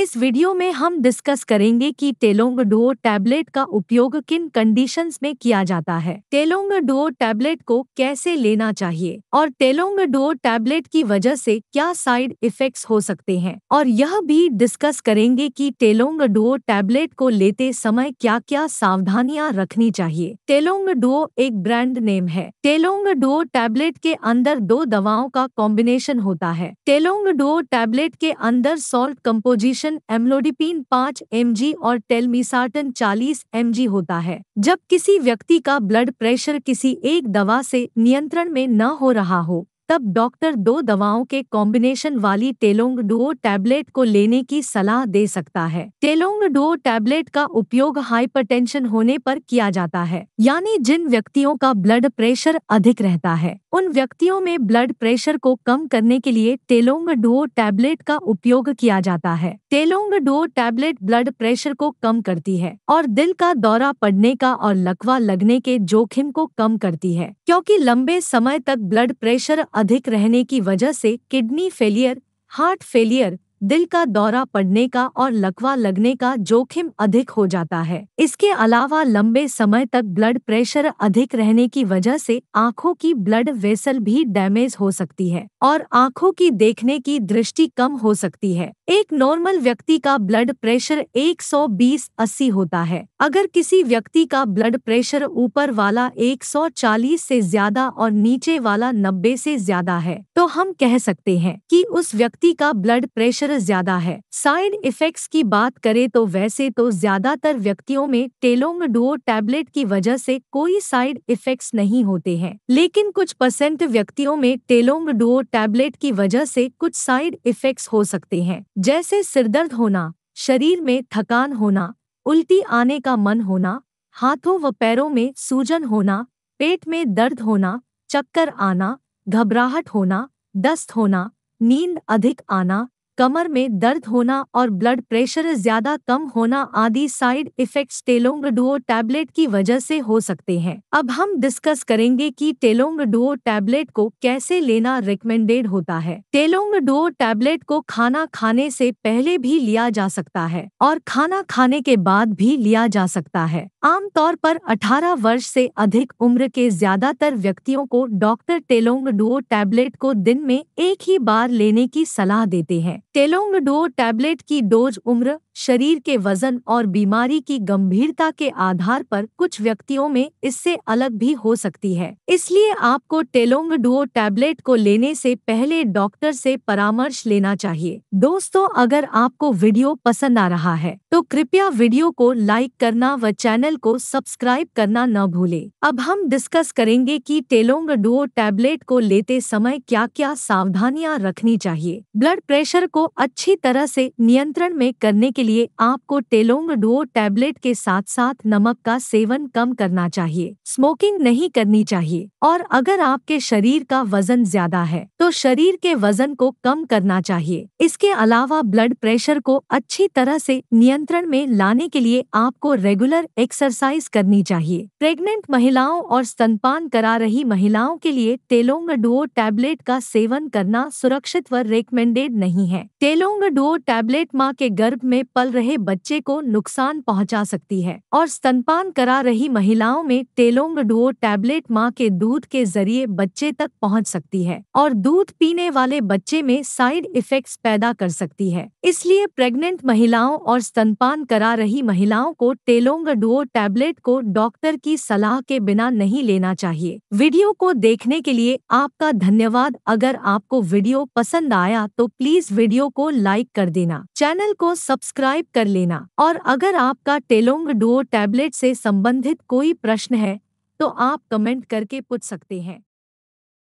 इस वीडियो में हम डिस्कस करेंगे कि तेलोंग डुओ टैबलेट का उपयोग किन कंडीशंस में किया जाता है तेलोंग डुओ टैबलेट को कैसे लेना चाहिए और तेलोंग डुओ टैबलेट की वजह से क्या साइड इफेक्ट्स हो सकते हैं और यह भी डिस्कस करेंगे कि तेलोंग डुओ टैबलेट को लेते समय क्या क्या सावधानियां रखनी चाहिए तेलोंग डुओ एक ब्रांड नेम है तेलोंग डुओ टैबलेट के अंदर दो दवाओं का कॉम्बिनेशन होता है तेलोंग डुओ टैबलेट के अंदर सॉल्ट कम्पोजिशन प्रदर्शन एमलोडिपिन 5 एम और टेलमीसार्टन 40 एम होता है जब किसी व्यक्ति का ब्लड प्रेशर किसी एक दवा से नियंत्रण में न हो रहा हो तब डॉक्टर दो दवाओं के कॉम्बिनेशन वाली टेलोंग डुओ टैबलेट को लेने की सलाह दे सकता है टेलोंग डुओ टैबलेट का उपयोग हाइपरटेंशन होने पर किया जाता है यानी जिन व्यक्तियों का ब्लड प्रेशर अधिक रहता है उन व्यक्तियों में ब्लड प्रेशर को कम करने के लिए टेलोंग डुओ टैबलेट का उपयोग किया जाता है Telong Duo tablet blood pressure को कम करती है और दिल का दौरा पड़ने का और लकवा लगने के जोखिम को कम करती है क्योंकि लंबे समय तक ब्लड प्रेशर अधिक रहने की वजह से किडनी फेलियर हार्ट फेलियर दिल का दौरा पड़ने का और लकवा लगने का जोखिम अधिक हो जाता है इसके अलावा लंबे समय तक ब्लड प्रेशर अधिक रहने की वजह से आंखों की ब्लड वेसल भी डैमेज हो सकती है और आंखों की देखने की दृष्टि कम हो सकती है एक नॉर्मल व्यक्ति का ब्लड प्रेशर 120-80 होता है अगर किसी व्यक्ति का ब्लड प्रेशर ऊपर वाला 140 से ज्यादा और नीचे वाला 90 से ज्यादा है तो हम कह सकते हैं कि उस व्यक्ति का ब्लड प्रेशर क्षेत्र ज्यादा है साइड इफेक्ट्स की बात करें तो वैसे तो ज्यादातर व्यक्तियों में टेलोंग डुओ टैबलेट की वजह से कोई साइड इफेक्ट्स नहीं होते हैं लेकिन कुछ परसेंट व्यक्तियों में टेलोंग डुओ टैबलेट की वजह से कुछ साइड इफेक्ट्स हो सकते हैं जैसे सिरदर्द होना शरीर में थकान होना उल्टी आने का मन होना हाथों व पैरों में सूजन होना पेट में दर्द होना चक्कर आना घबराहट होना दस्त होना नींद अधिक आना कमर में दर्द होना और ब्लड प्रेशर ज्यादा कम होना आदि side effects Telong Duo tablet की वजह से हो सकते हैं अब हम डिस्कस करेंगे कि टेलोंग डुओ टैबलेट को कैसे लेना रिकमेंडेड होता है टेलोंग डुओ टैबलेट को खाना खाने से पहले भी लिया जा सकता है और खाना खाने के बाद भी लिया जा सकता है आमतौर पर 18 वर्ष से अधिक उम्र के ज्यादातर व्यक्तियों को डॉक्टर टेलोंग डुओ टैबलेट को दिन में एक ही बार लेने की सलाह देते हैं टेलोंगडो टैबलेट की डोज उम्र शरीर के वजन और बीमारी की गंभीरता के आधार पर कुछ व्यक्तियों में इससे अलग भी हो सकती है इसलिए आपको टेलोंगडो टैबलेट को लेने से पहले डॉक्टर से परामर्श लेना चाहिए दोस्तों अगर आपको वीडियो पसंद आ रहा है तो कृपया वीडियो को लाइक करना व चैनल को सब्सक्राइब करना न भूले अब हम डिस्कस करेंगे की टेलोंगडो टैबलेट को लेते समय क्या क्या सावधानियाँ रखनी चाहिए ब्लड प्रेशर को को अच्छी तरह से नियंत्रण में करने के लिए आपको टेलोंग डुओ टैबलेट के साथ साथ नमक का सेवन कम करना चाहिए स्मोकिंग नहीं करनी चाहिए और अगर आपके शरीर का वजन ज्यादा है तो शरीर के वजन को कम करना चाहिए इसके अलावा ब्लड प्रेशर को अच्छी तरह से नियंत्रण में लाने के लिए आपको रेगुलर एक्सरसाइज करनी चाहिए प्रेग्नेंट महिलाओं और स्तनपान करा रही महिलाओं के लिए तेलोंग डुओ टैबलेट का सेवन करना सुरक्षित व रेकमेंडेड नहीं है टेलोंगडो टैबलेट मां के गर्भ में पल रहे बच्चे को नुकसान पहुंचा सकती है और स्तनपान करा रही महिलाओं में टेलोंगडो टैबलेट मां के दूध के जरिए बच्चे तक पहुंच सकती है और दूध पीने वाले बच्चे में साइड इफेक्ट्स पैदा कर सकती है इसलिए प्रेग्नेंट महिलाओं और स्तनपान करा रही महिलाओं को टेलोंगडो टैबलेट को डॉक्टर की सलाह के बिना नहीं लेना चाहिए वीडियो को देखने के लिए आपका धन्यवाद अगर आपको वीडियो पसंद आया तो प्लीज वीडियो को लाइक कर देना चैनल को सब्सक्राइब कर लेना और अगर आपका टेलोंग डुओ टैबलेट से संबंधित कोई प्रश्न है तो आप कमेंट करके पूछ सकते हैं